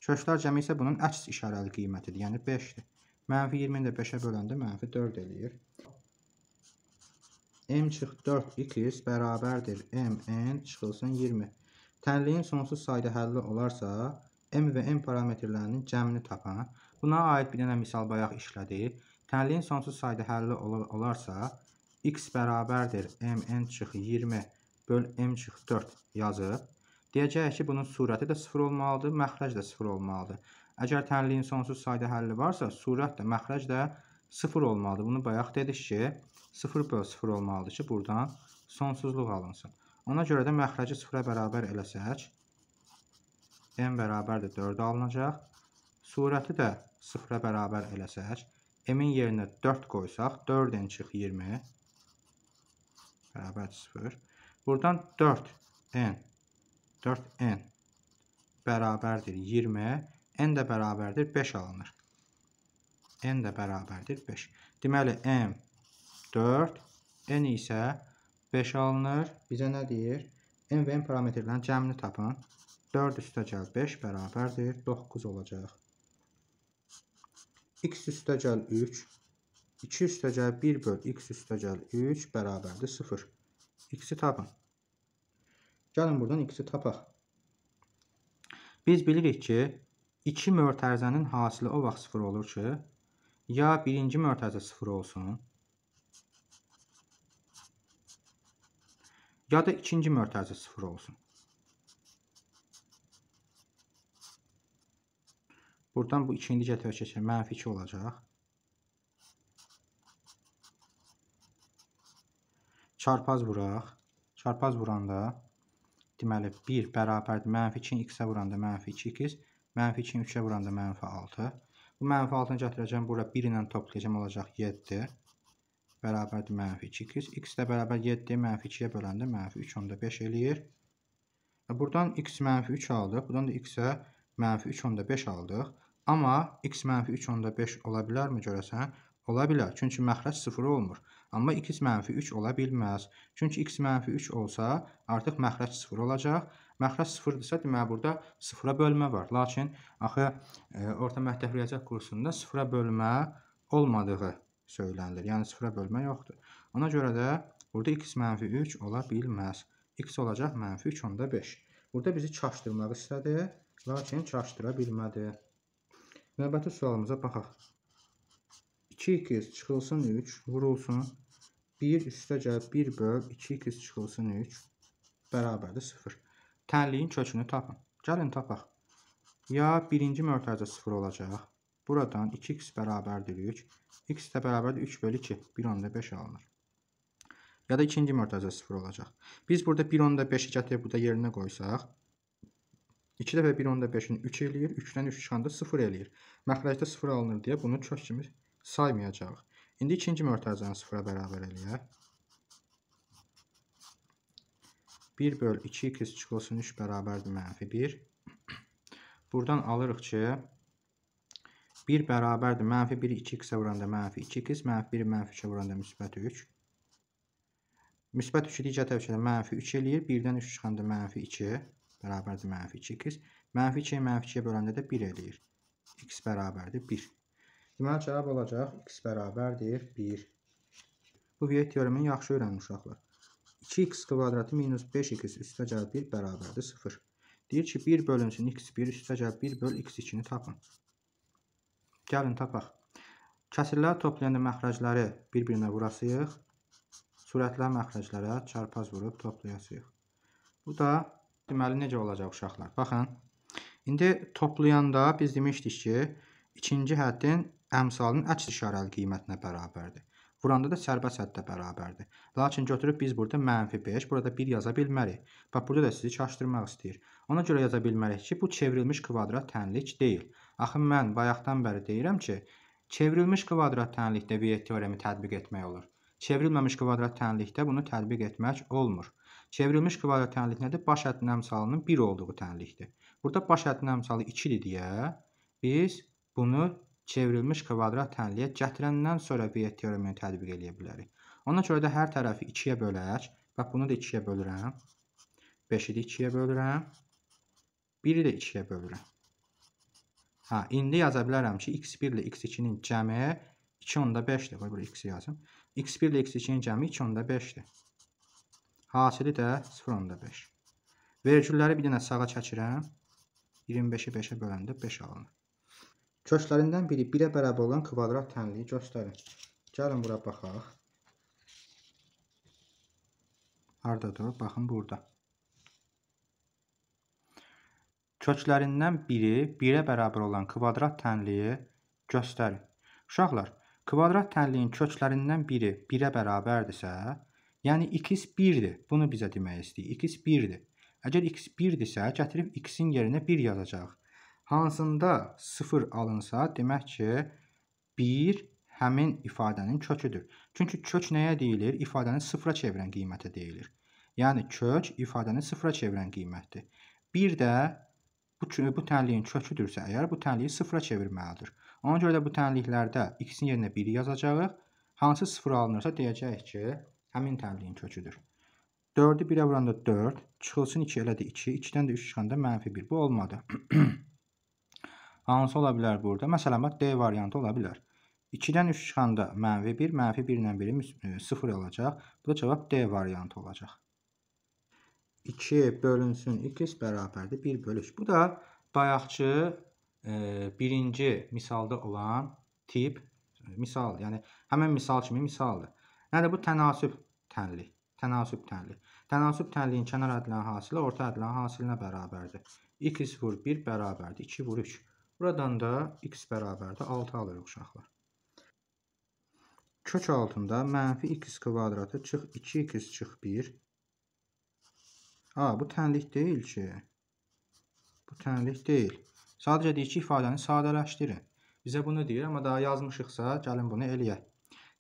Köklər cəmi isə bunun əks işarəli qiymətidir, yəni 5-dir. Mənfi 20-ni də 5-ə böləndə mənfi 4 eləyir. M çıx 4x bərabərdir. Mn çıxılsın 20. Tənliyin sonsuz sayda həlli olarsa, M və N parametrlərinin cəmini tapan. Buna aid bir dənə misal bayaq işlədik. Tənliyin sonsuz sayda həlli olarsa, x bərabərdir mn çıx 20 böl m çıx 4 yazıb. Deyəcəyik ki, bunun surəti də 0 olmalıdır, məxrəc də 0 olmalıdır. Əgər tənliyin sonsuz sayda həlli varsa, surət də, məxrəc də 0 olmalıdır. Bunu bayaq dedik ki, 0 böl 0 olmalıdır ki, buradan sonsuzluq alınsın. Ona görə də məxrəci 0-a bərabər eləsək, m bərabərdir 4 alınacaq. Surəti də 0-a bərabər eləsək, M-in yerinə 4 qoysaq, 4-dən çıx 20 bərabər 0. Buradan 4n 4n bərabərdir 20, n də bərabərdir 5 alınır. n də bərabərdir 5. Deməli m 4, n isə 5 alınır. Bizə nə deyir? n və n parametrlərin cəmini tapın. 4 üstə gəl 5 bərabərdir 9 olacaq x üstəgəl 3, 2 üstəgəl 1 böl x üstəgəl 3 bərabərdir 0. x-i tapın. Gəlin buradan x-i tapaq. Biz bilirik ki, 2 mörtərzənin hasili o vaxt 0 olur ki, ya birinci mörtəzə 0 olsun, ya da ikinci mörtəzə 0 olsun. Buradan bu ikinci gətirə keçir. Mənfi 2 olacaq. Çarpaz vuraq. Çarpaz vuranda deməli 1 bərabərdir. Mənfi 2 x-ə vuranda mənfi 2x. Mənfi 2 3-ə vuranda mənfi 6. Bu mənfi 6-nı gətirəcəm. Bura 1 ilə toplayacam. Olacaq 7. Bərabərdir mənfi 2x. x də bərabər 7 mənfi 2-yə böləndə mənfi 3 onda 5 eləyir. Buradan x mənfi 3 aldıq. Buradan da x-ə mənfi 3 onda 5 aldıq. Amma x mənfi 3 onda 5 ola bilərmi görəsən? Ola bilər, çünki məxrəc 0 olmur. Amma x mənfi 3 ola bilməz. Çünki x mənfi 3 olsa, artıq məxrəc 0 olacaq. Məxrəc 0-dırsa, deməli burada 0-a bölmə var. Lakin axı e, orta məktəbliyyəcək kursunda 0-a bölmə olmadığı söylənilir. Yəni 0-a bölmə yoxdur. Ona görə də burada x mənfi 3 ola bilməz. x olacaq mənfi 3 onda 5. Burada bizi çaşdırmaq istədi, lakin çaşdıra bilmədi. Növbəti sualımıza baxaq. 2x çıxılsın 3 vurulsun 1 üstə gəl 1 böl 2x çıxılsın 3 bərabərdir 0. Tənliyin kökünü tapın. Gəlin tapaq. Ya birinci mörtəzə 0 olacaq. Buradan 2x bərabərdir 3. x də bərabərdir 3 bölü 2. 1 onda 5 alınır ya da ikinci mörtəzə 0 olacaq. Biz burada 1 onda 5-i gətirib burada yerinə qoysaq, 2 dəfə 1 onda 5-in 3 eləyir. 3-dən 3 çıxanda 0 eləyir. Məxrəcdə 0 alınır deyə bunu çox kimi saymayacağıq. İndi ikinci mörtərizəni 0-a bərabər eləyək. 1 böl 2 x çıxılsın 3 bərabərdir mənfi 1. Buradan alırıq ki, 1 bərabərdir mənfi 1 2x-ə vuranda mənfi 2x, mənfi 1 mənfi 3-ə vuranda müsbət 3. Müsbət 3-ü digər tərəfdə mənfi 3 eləyir. 1-dən 3 çıxanda mənfi 2 bərabərdir mənfi 2x. Mənfi 2-yə mənfi 2-yə böləndə də 1 eləyir. x bərabərdir 1. Deməli, cavab olacaq x bərabərdir 1. Bu viyet teoremini yaxşı öyrənin uşaqlar. 2x kvadratı minus 5x üstə gəl 1 bərabərdir 0. Deyir ki, 1 bölünsün x1 üstə gəl 1 böl x2-ni tapın. Gəlin tapaq. Kəsirlər toplayanda məxrəcləri bir-birinə vurasıyıq. Sürətlər məxrəclərə çarpaz vurub toplayasıyıq. Bu da Deməli necə olacaq uşaqlar? Baxın. İndi toplayanda biz demişdik ki, ikinci həddin əmsalının əks işarəli qiymətinə bərabərdir. Vuranda da sərbəst həddə bərabərdir. Lakin götürüb biz burada mənfi 5, burada 1 yaza bilmərik. Bax, burada da sizi çaşdırmaq istəyir. Ona görə yaza bilmərik ki, bu çevrilmiş kvadrat tənlik deyil. Axı mən bayaqdan bəri deyirəm ki, çevrilmiş kvadrat tənlikdə Viet teoremi tətbiq etmək olur. Çevrilməmiş kvadrat tənlikdə bunu tətbiq etmək olmur. Çevrilmiş kvadrat tənlik nədir? Baş həddin əmsalının 1 olduğu tənlikdir. Burada baş həddin əmsalı 2-dir deyə biz bunu çevrilmiş kvadrat tənliyə gətirəndən sonra Viet teoremini tətbiq edə bilərik. Ona görə də hər tərəfi 2-yə bölək. Bax, bunu da 2-yə bölürəm. 5-i də 2-yə bölürəm. 1-i də 2-yə bölürəm. Hə, indi yaza bilərəm ki, x1 ilə x2-nin cəmi 2 onda 5-dir. Qoy, bura x-i yazım. x1 ilə x2-nin cəmi 2 onda 5-dir. Hasili də 0.5. Vergülləri bir dənə sağa çəkirəm. 25-i 5-ə böləndə 5 alınır. Köşlərindən biri 1-ə bərabər olan kvadrat tənliyi göstərin. Gəlin bura baxaq. Hardadır? Baxın burada. Köklərindən biri 1-ə bərabər olan kvadrat tənliyi göstərin. Uşaqlar, kvadrat tənliyin köklərindən biri 1-ə bərabərdirsə, Yəni x 1-dir. Bunu bizə demək istəyir. x 1-dir. Əgər x 1-dirsə, gətirib x-in yerinə 1 yazacağıq. Hansında 0 alınsa, demək ki, 1 həmin ifadənin köküdür. Çünki kök nəyə deyilir? İfadəni 0-a çevirən qiymətə deyilir. Yəni kök ifadəni 0-a çevirən qiymətdir. Bir də bu, bu tənliyin köküdürsə, əgər bu tənliyi 0-a çevirməlidir. Ona görə də bu tənliklərdə x-in yerinə 1 yazacağıq. Hansı 0 alınırsa deyəcəyik ki, Həmin təmrin köküdür. 4-ü 1-ə vuranda 4, çıxılsın 2 elədir 2, 2-dən də 3 çıxanda mənfi 1. Bu olmadı. Hansı ola bilər burada? Məsələn, bax D variantı ola bilər. 2-dən 3 çıxanda mənfi 1, mənfi 1 ilə 1 0 olacaq. Bu da cavab D variantı olacaq. 2 bölünsün x bərabərdir 1 bölük. Bu da bayaqçı e, birinci misalda olan tip misal, yəni həmin misal kimi misaldır. Yəni bu tənasüb tənlik. Tənasüb tənlik. Tənasüb tənliyin kənar ədlinin hasili orta ədlinin hasilinə bərabərdir. x vur 1 bərabərdir 2 vur 3. Buradan da x bərabərdir 6 alırıq uşaqlar. Kök altında mənfi x kvadratı çıx 2x çıx 1. A, bu tənlik deyil ki. Bu tənlik deyil. Sadəcə deyir ki, ifadəni sadələşdirin. Bizə bunu deyir, amma daha yazmışıqsa, gəlin bunu eləyək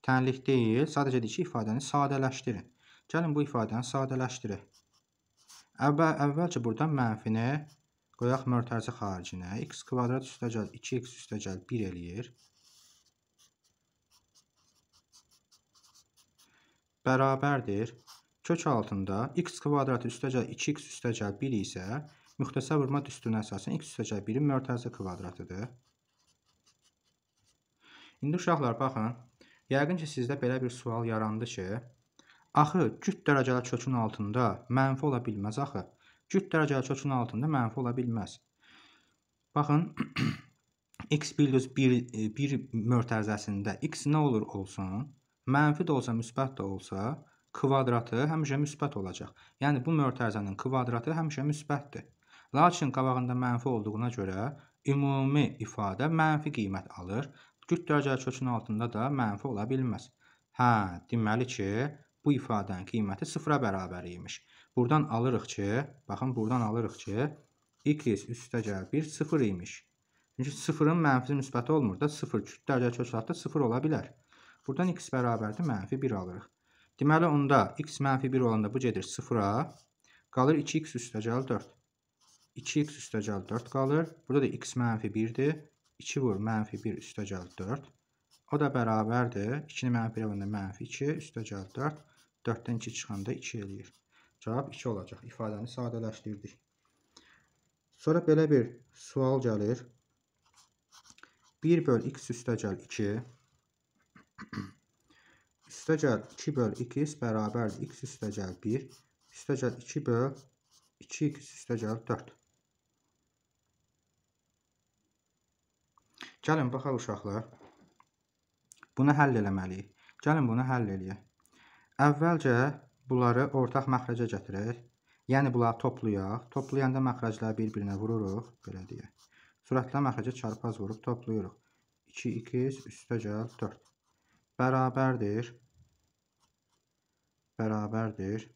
tənlik deyil, sadəcə deyir ki, ifadəni sadələşdirin. Gəlin bu ifadəni sadələşdirək. Əvvəl, əvvəlcə burada mənfini qoyaq mörtərci xaricinə. x kvadrat üstəgəl 2x üstəgəl 1 eləyir. Bərabərdir. Kök altında x kvadrat üstəgəl 2x üstəgəl 1 isə müxtəsər vurma düsturuna əsasən x üstəgəl 1-in mörtərci kvadratıdır. İndi uşaqlar baxın, Yəqin ki, sizdə belə bir sual yarandı ki, axı cüt dərəcəli kökün altında mənfi ola bilməz axı. Cüt dərəcəli kökün altında mənfi ola bilməz. Baxın, x 1 1 e, mörtəzəsində x nə olur olsun, mənfi də olsa, müsbət də olsa, kvadratı həmişə müsbət olacaq. Yəni bu mörtəzənin kvadratı həmişə müsbətdir. Lakin qabağında mənfi olduğuna görə ümumi ifadə mənfi qiymət alır Küt dərəcəli kökün altında da mənfi ola bilməz. Hə, deməli ki, bu ifadənin qiyməti sıfıra bərabər imiş. Buradan alırıq ki, baxın, buradan alırıq ki, x üstə gəl 1 sıfır imiş. Çünki sıfırın mənfi müsbəti olmur da, sıfır küt dərəcəli kök altında sıfır ola bilər. Buradan x bərabərdir, mənfi 1 alırıq. Deməli, onda x mənfi 1 olanda bu gedir sıfıra, qalır 2x üstə gəl 4. 2x üstə gəl 4 qalır. Burada da x mənfi 1-dir. 2 vur mənfi 1 üstə gəl 4. O da bərabərdir. 2-ni mənfi 1 vuranda mənfi 2 üstə gəl 4. 4-dən 2 çıxanda 2 eləyir. Cavab 2 olacaq. İfadəni sadələşdirdik. Sonra belə bir sual gəlir. 1 böl x üstə gəl 2. üstə gəl 2 böl x bərabərdir. x üstə gəl 1. Üstə gəl 2 böl 2x üstə gəl 4. Gəlin, baxaq uşaqlar. Bunu həll eləməliyik. Gəlin, bunu həll eləyək. Əvvəlcə bunları ortaq məxrəcə gətirək. Yəni, bunları toplayaq. Toplayanda məxrəcləri bir-birinə vururuq. Belə deyək. Sürətlə məxrəcə çarpaz vurub toplayırıq. 2, 2, üstə gəl, 4. Bərabərdir. Bərabərdir.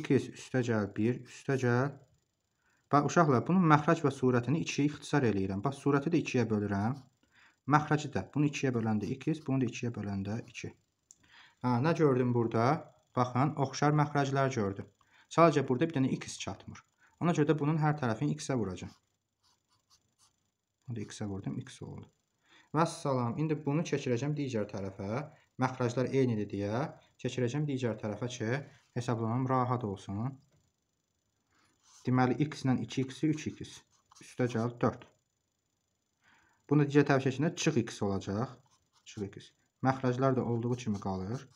2 üstə gəl 1, üstə gəl Və uşaqlar, bunun məxrac və surətini 2-yə ixtisar eləyirəm. Bax, surəti də 2-yə bölürəm. Məxraci də. Bunu 2-yə böləndə 2, bunu da 2-yə böləndə 2. Hə, nə gördüm burada? Baxın, oxşar məxraclar gördüm. Sadəcə burada bir dənə x çatmır. Ona görə də bunun hər tərəfini x-ə vuracam. Bunu da x-ə vurdum, x oldu. Vəssalam, indi bunu çəkirəcəm digər tərəfə. Məxraclar eynidir deyə çəkirəcəm digər tərəfə ki, hesablamam rahat olsun. Deməli, x ilə 2x-i 3x. Üstə gəl 4. Bunu digər tərif şəklində çıx x olacaq. Çıx x. Məxrəclər də olduğu kimi qalır.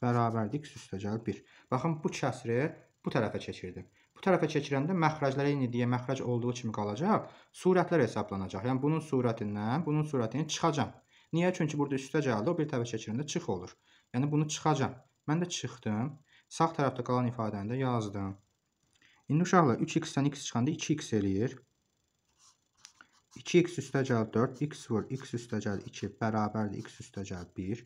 Bərabərdir x üstə gəl 1. Baxın, bu kəsri bu tərəfə çəkirdim. Bu tərəfə çəkirəndə məxrəclər eyni deyə məxrəc olduğu kimi qalacaq. Surətlər hesablanacaq. Yəni, bunun surətindən, bunun surətini çıxacam. Niyə? Çünki burada üstə gəldi, o bir tərəfə çəkirəndə çıx olur. Yəni, bunu çıxacam. Mən də çıxdım. Sağ tərəfdə qalan ifadəni də yazdım. İndi uşaqlar 3x-dən x çıxanda 2x eləyir. 2x üstəcəl 4, x vur, x üstəcəl 2 bərabərdir, x üstəcəl 1.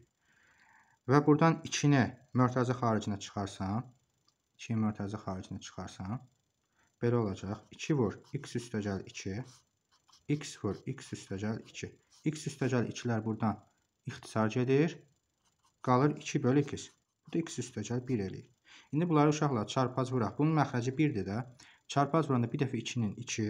Və buradan 2-ni mörtəzi xaricinə çıxarsan, 2-yi mörtəzi xaricinə çıxarsan, belə olacaq. 2 vur, x üstəcəl 2, x vur, x üstəcəl 2. x üstəcəl 2-lər buradan ixtisar gedir, qalır 2 bölü 2. Bu da x üstəcəl 1 eləyir. İndi bunları uşaqlar çarpaz vuraq. Bunun məxrəci 1-dir də. Çarpaz vuranda bir dəfə 2-nin 2.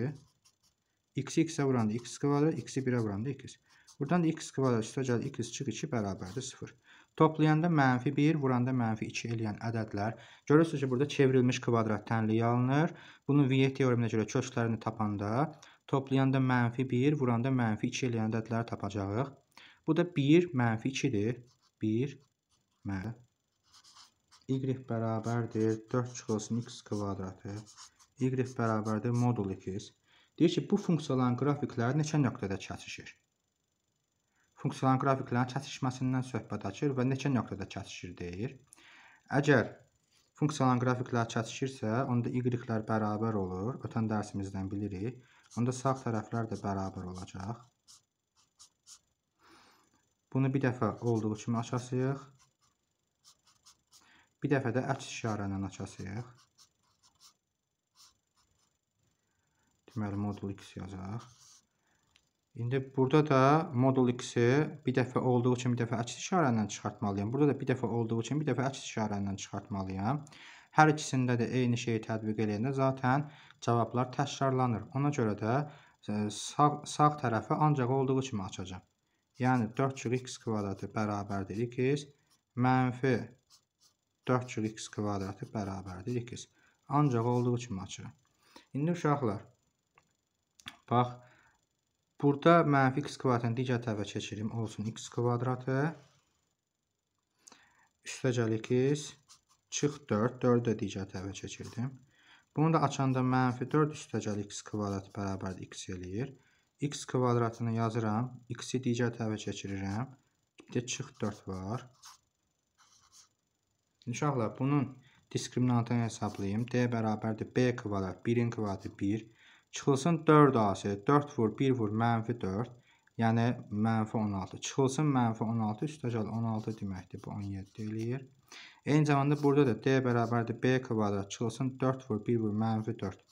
X-i 2-sə vuranda x kvadrat, x-i 1-ə vuranda x. Buradan da x kvadrat üstə gəlir x çıx 2 bərabərdir 0. Toplayanda mənfi 1, vuranda mənfi 2 eləyən ədədlər. Görürsünüz ki, burada çevrilmiş kvadrat tənliyə alınır. Bunun Viye teoreminə görə köklərini tapanda toplayanda mənfi 1, vuranda mənfi 2 eləyən ədədləri tapacağıq. Bu da 1, mənfi 2-dir. 1, mənfi Y bərabərdir 4 çıxılsın x kvadratı. Y bərabərdir modul 2x. Deyir ki, bu funksiyaların qrafikləri neçə nöqtədə çatışır? Funksiyaların qrafiklərin çatışmasından söhbət açır və neçə nöqtədə çatışır deyir. Əgər funksiyaların qrafikləri çatışırsə, onda y-lər bərabər olur. Ötən dərsimizdən bilirik. Onda sağ tərəflər də bərabər olacaq. Bunu bir dəfə olduğu kimi açasıyıq. Bir dəfə də əks işarə ilə açasıq. Deməli modul x yazacaq. İndi burada da modul x-i bir dəfə olduğu kimi bir dəfə əks işarə ilə çıxartmalıyam. Burada da bir dəfə olduğu kimi bir dəfə əks işarə ilə çıxartmalıyam. Hər ikisində də eyni şeyi tətbiq edəndə zaten cavablar təkrarlanır. Ona görə də e, sağ, sağ tərəfi ancaq olduğu kimi açacaq. Yəni 4 x kvadratı bərabərdir 2 mənfi 4 kür x kvadratı bərabərdir 2. Ancaq olduğu kimi açıram. İndi uşaqlar, bax, burada mənfi x kvadratını digər tərəfə keçirim, olsun x kvadratı, üstə gəl 2x, çıx 4, 4-ü də digər tərəfə keçirdim. Bunu da açanda mənfi 4 üstə gəl x kvadratı bərabərdir x eləyir. x kvadratını yazıram, x-i digər tərəfə keçirirəm, bir də çıx 4 var, 4. Şimdi uşaqlar bunun diskriminantını hesablayayım. D bərabərdir B kvadrat 1-in kvadratı 1. Çıxılsın 4 AC. 4 vur 1 vur mənfi 4. Yəni mənfi 16. Çıxılsın mənfi 16 üstəgəl 16 deməkdir. Bu 17 eləyir. Eyni zamanda burada da D bərabərdir B kvadrat. Çıxılsın 4 vur 1 vur mənfi 4.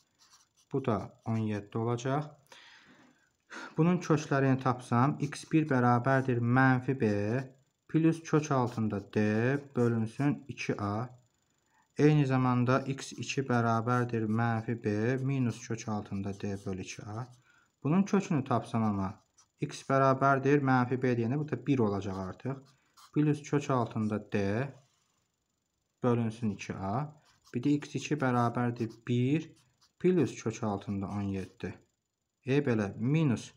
Bu da 17 olacaq. Bunun köklərini tapsam x1 bərabərdir mənfi B. Plus kök altında D bölünsün 2A. Eyni zamanda x2 bərabərdir mənfi B minus kök altında D bölü 2A. Bunun kökünü tapsam ama x bərabərdir mənfi B deyəndə bu da 1 olacaq artıq. Plus kök altında D bölünsün 2A. Bir də x2 bərabərdir 1 plus kök altında 17. E belə minus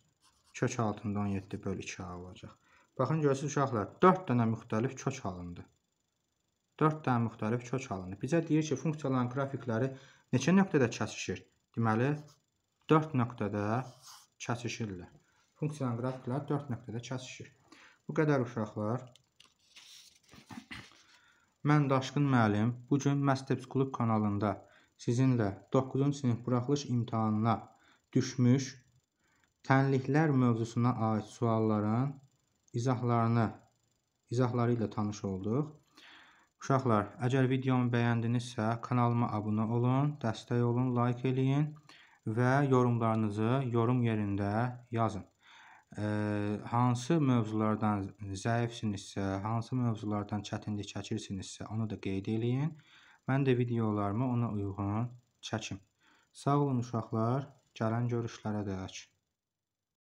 kök altında 17 bölü 2A olacaq. Baxın, görürsünüz uşaqlar, 4 dənə müxtəlif kök alındı. 4 dənə müxtəlif kök alındı. Bizə deyir ki, funksiyaların qrafikləri neçə nöqtədə kəsişir? Deməli, 4 nöqtədə kəsişirlər. Funksiyanın qrafikləri 4 nöqtədə kəsişir. Bu qədər uşaqlar. Mən Daşqın müəllim bu gün Məstəbs klub kanalında sizinlə 9-cu sinif buraxılış imtahanına düşmüş tənliklər mövzusuna aid sualların izahlarını izahları ilə tanış olduq. Uşaqlar, əgər videomu bəyəndinizsə, kanalıma abunə olun, dəstək olun, like eləyin və yorumlarınızı yorum yerində yazın. Ə, hansı mövzulardan zəifsinizsə, hansı mövzulardan çətinlik çəkirsinizsə, onu da qeyd eləyin. Mən də videolarımı ona uyğun çəkim. Sağ olun uşaqlar. Gələn görüşlərə dək.